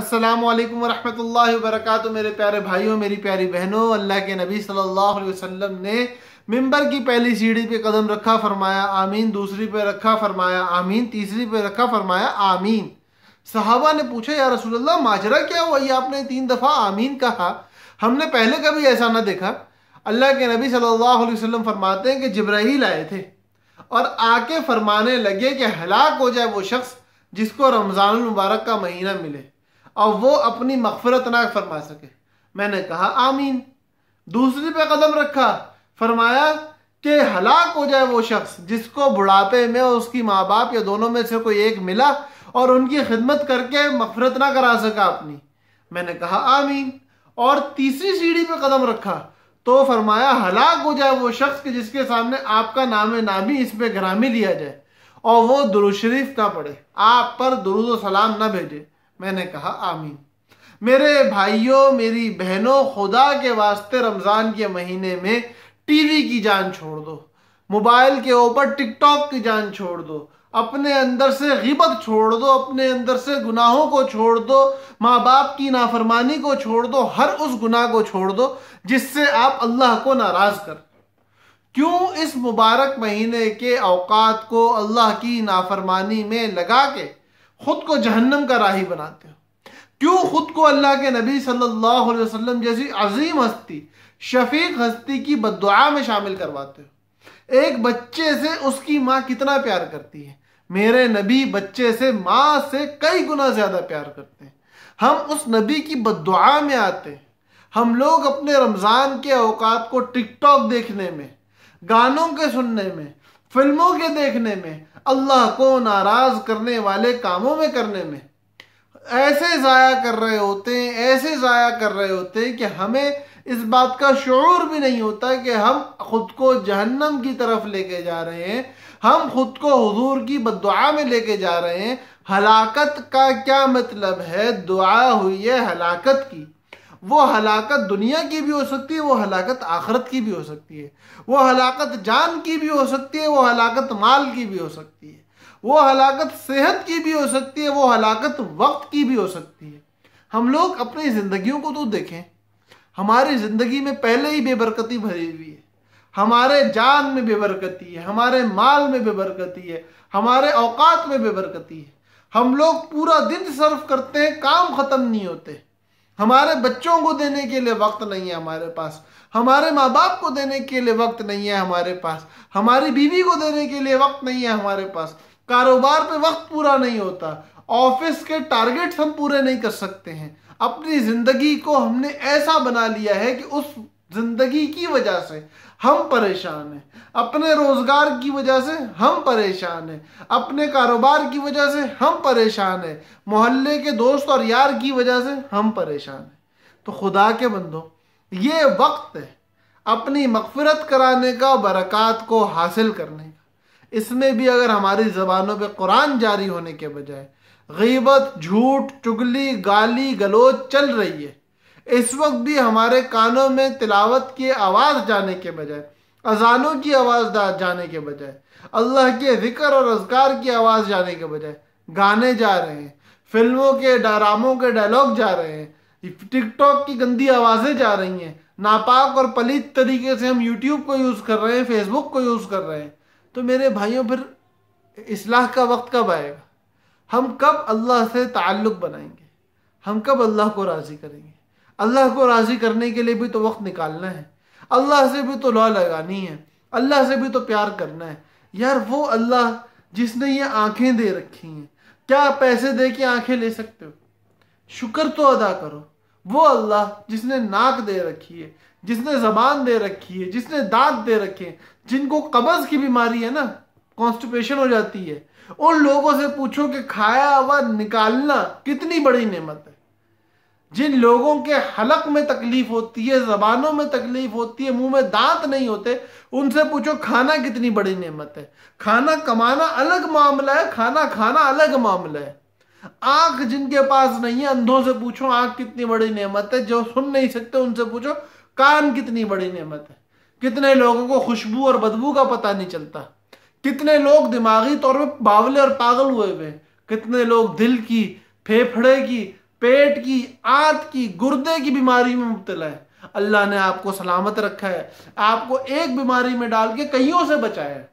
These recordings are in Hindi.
अस्सलाम वालेकुम वरहमतुल्लाहि मेरे प्यारे भाइयों मेरी प्यारी बहनों अल्लाह के नबी सल्लल्लाहु अलैहि वसल्लम ने मिंबर की पहली सीढ़ी पे कदम रखा फरमाया आमीन दूसरी पे रखा फरमाया आमीन तीसरी पे रखा फरमाया आमीन सहाबा ने पूछा या रसूलल्लाह माजरा क्या हुआ ये आपने तीन दफ़ा आमीन कहा हमने पहले कभी ऐसा ना देखा अल्लाह के नबी सल्लल्लाहु अलैहि वसल्लम फरमाते हैं कि जब्राहील आए थे और आके फरमाने लगे कि हलाक हो जाए वो शख्स जिसको रमज़ान मुबारक का महीना मिले और वो अपनी मफफरत ना फरमा सके मैंने कहा आमीन दूसरी पे कदम रखा फरमाया कि हलाक हो जाए वो शख्स जिसको बुढ़ापे में और उसकी माँ बाप या दोनों में से कोई एक मिला और उनकी खिदमत करके मफफरत ना करा सका अपनी मैंने कहा आमीन और तीसरी सीढ़ी पे कदम रखा तो फरमाया हलाक हो जाए वो शख्स कि जिसके सामने आपका नाम नामी इस पर ग्रामी लिया जाए और वो दुरुशरीफ ना पढ़े आप पर दुरुद सलाम ना भेजे मैंने कहा आमीन मेरे भाइयों मेरी बहनों खुदा के वास्ते रमज़ान के महीने में टीवी की जान छोड़ दो मोबाइल के ऊपर टिकटॉक की जान छोड़ दो अपने अंदर से गिबत छोड़ दो अपने अंदर से गुनाहों को छोड़ दो माँ बाप की नाफरमानी को छोड़ दो हर उस गुनाह को छोड़ दो जिससे आप अल्लाह को नाराज़ कर क्यों इस मुबारक महीने के अवकात को अल्लाह की नाफरमानी में लगा के खुद को जहन्नम का राही बनाते हो क्यों खुद को अल्लाह के नबी सल्लल्लाहु अलैहि वसल्लम जैसी अजीम हस्ती शफीक हस्ती की बदुआ में शामिल करवाते हो एक बच्चे से उसकी माँ कितना प्यार करती है मेरे नबी बच्चे से माँ से कई गुना ज़्यादा प्यार करते हैं हम उस नबी की बदुआ में आते हैं हम लोग अपने रमज़ान के अवकात को टिकटॉक देखने में गानों के सुनने में फिल्मों के देखने में अल्लाह को नाराज करने वाले कामों में करने में ऐसे ज़ाया कर रहे होते हैं ऐसे ज़ाया कर रहे होते हैं कि हमें इस बात का शोर भी नहीं होता कि हम खुद को जहन्नम की तरफ लेके जा रहे हैं हम खुद को हुजूर की बदुआ में लेके जा रहे हैं हलाकत का क्या मतलब है दुआ हुई है हलाकत की वो हलाकत दुनिया की भी हो सकती है वो हलाकत आखरत की भी हो सकती है वो हलाकत जान की भी हो सकती है वो हलाकत माल की भी हो सकती है वो हलाकत सेहत की भी हो सकती है वो हलाकत वक्त की भी हो सकती है हम लोग अपनी ज़िंदगियों को तो देखें हमारी ज़िंदगी में पहले ही बेबरकती भरी हुई है हमारे जान में बेबरकती है हमारे माल में बेबरकती है हमारे औकात में बेबरकती है हम लोग पूरा दिन सर्व करते हैं काम ख़त्म नहीं होते हमारे बच्चों को देने के लिए वक्त नहीं है हमारे पास हमारे माँ बाप को देने के लिए वक्त नहीं है हमारे पास हमारी बीवी को देने के लिए वक्त नहीं है हमारे पास कारोबार पे वक्त पूरा नहीं होता ऑफिस के टारगेट्स हम पूरे नहीं कर सकते हैं अपनी ज़िंदगी को हमने ऐसा बना लिया है कि उस जिंदगी की वजह से हम परेशान हैं अपने रोजगार की वजह से हम परेशान हैं अपने कारोबार की वजह से हम परेशान हैं मोहल्ले के दोस्त और यार की वजह से हम परेशान हैं तो खुदा के बंदो ये वक्त है अपनी मकफरत कराने का बरक़ात को हासिल करने का इसमें भी अगर हमारी ज़बानों पे कुरान जारी होने के बजाय गीबत झूठ चुगली गाली गलोच चल रही है इस वक्त भी हमारे कानों में तिलावत की आवाज़ जाने के बजाय अजानों की आवाज़ जाने के बजाय अल्लाह के जिक्र और अजगार की आवाज़ जाने के बजाय गाने जा रहे हैं फिल्मों के डरामों के डायलॉग जा रहे हैं टिकटॉक की गंदी आवाज़ें जा रही हैं नापाक और पलीत तरीके से हम यूट्यूब को यूज़ कर रहे हैं फेसबुक को यूज़ कर रहे हैं तो मेरे भाइयों फिर इसलाह का वक्त कब आएगा हम कब अल्लाह से ताल्लुक़ बनाएंगे हम कब अल्लाह को राज़ी करेंगे अल्लाह को राज़ी करने के लिए भी तो वक्त निकालना है अल्लाह से भी तो लॉ लगानी है अल्लाह से भी तो प्यार करना है यार वो अल्लाह जिसने ये आंखें दे रखी हैं क्या पैसे दे के आंखें ले सकते हो शुक्र तो अदा करो वो अल्लाह जिसने नाक दे रखी है जिसने जबान दे रखी है जिसने दांत दे रखे हैं जिनको कब्ज़ की बीमारी है ना कॉन्स्टिपेशन हो जाती है उन लोगों से पूछो कि खाया हुआ निकालना कितनी बड़ी नेमत है जिन लोगों के हलक में तकलीफ होती है जबानों में तकलीफ होती है मुंह में दांत नहीं होते उनसे पूछो खाना कितनी बड़ी नेमत है खाना कमाना अलग मामला है खाना खाना अलग मामला है आंख जिनके पास नहीं है अंधों से पूछो आंख कितनी बड़ी नेमत है जो सुन नहीं सकते उनसे पूछो कान कितनी बड़ी नेमत है कितने लोगों को खुशबू और बदबू का पता नहीं चलता कितने लोग दिमागी तौर पर बावले और पागल हुए हुए कितने लोग दिल की फेफड़े की पेट की आंत की गुर्दे की बीमारी में मुबतला है अल्लाह ने आपको सलामत रखा है आपको एक बीमारी में डाल के कईयों से बचाया है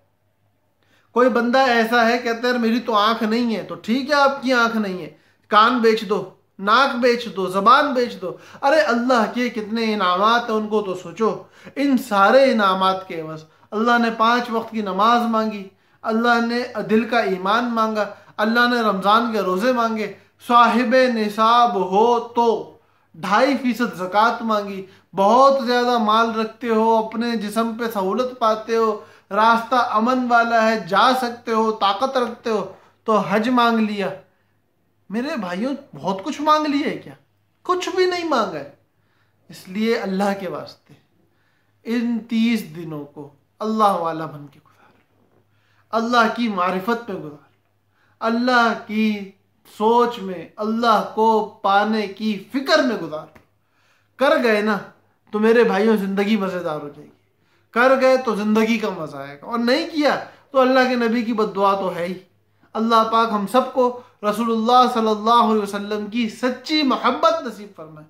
कोई बंदा ऐसा है कहते हैं मेरी तो आंख नहीं है तो ठीक है आपकी आंख नहीं है कान बेच दो नाक बेच दो जबान बेच दो अरे अल्लाह के कितने इनामत हैं उनको तो सोचो इन सारे इनामत के बस अल्लाह ने पांच वक्त की नमाज मांगी अल्लाह ने दिल का ईमान मांगा अल्लाह ने रमज़ान के रोज़े मांगे साहिब निसाब हो तो ढाई फीसद जक़ात मांगी बहुत ज़्यादा माल रखते हो अपने जिसम पे सहूलत पाते हो रास्ता अमन वाला है जा सकते हो ताकत रखते हो तो हज मांग लिया मेरे भाइयों बहुत कुछ मांग लिया है क्या कुछ भी नहीं मांगा है इसलिए अल्लाह के वास्ते इन तीस दिनों को अल्लाह वाला बन के गुजार अल्लाह की मारिफत पे गुजार अल्लाह की सोच में अल्लाह को पाने की फिक्र में गुजार कर गए ना तो मेरे भाइयों ज़िंदगी मज़ेदार हो जाएगी कर गए तो ज़िंदगी का मज़ा आएगा और नहीं किया तो अल्लाह के नबी की बदुआ तो है ही अल्लाह पाक हम सबको रसूलुल्लाह सल्लल्लाहु अलैहि वसल्लम की सच्ची मोहब्बत नसीब फरमाए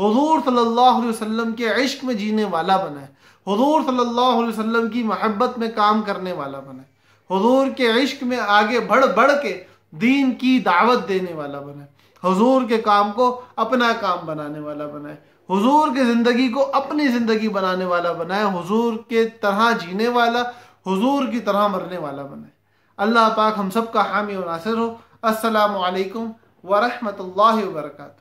हुजूर सल्लल्लाहु अलैहि वसल्लम के इश्क में जीने वाला बनाए हुजूर सल्लल्लाहु अलैहि वसल्लम की मोहब्बत में काम करने वाला बनाए हुजूर के इश्क में आगे बढ़ बढ़ के दीन की दावत देने वाला बनाए हुजूर के काम को अपना काम बनाने वाला बनाए हुजूर की ज़िंदगी को अपनी ज़िंदगी बनाने वाला बनाए हुजूर के तरह जीने वाला हुजूर की तरह मरने वाला बनाए अल्लाह पाक हम सब का हामी और नासिर हो असलकम वरहमल वर्का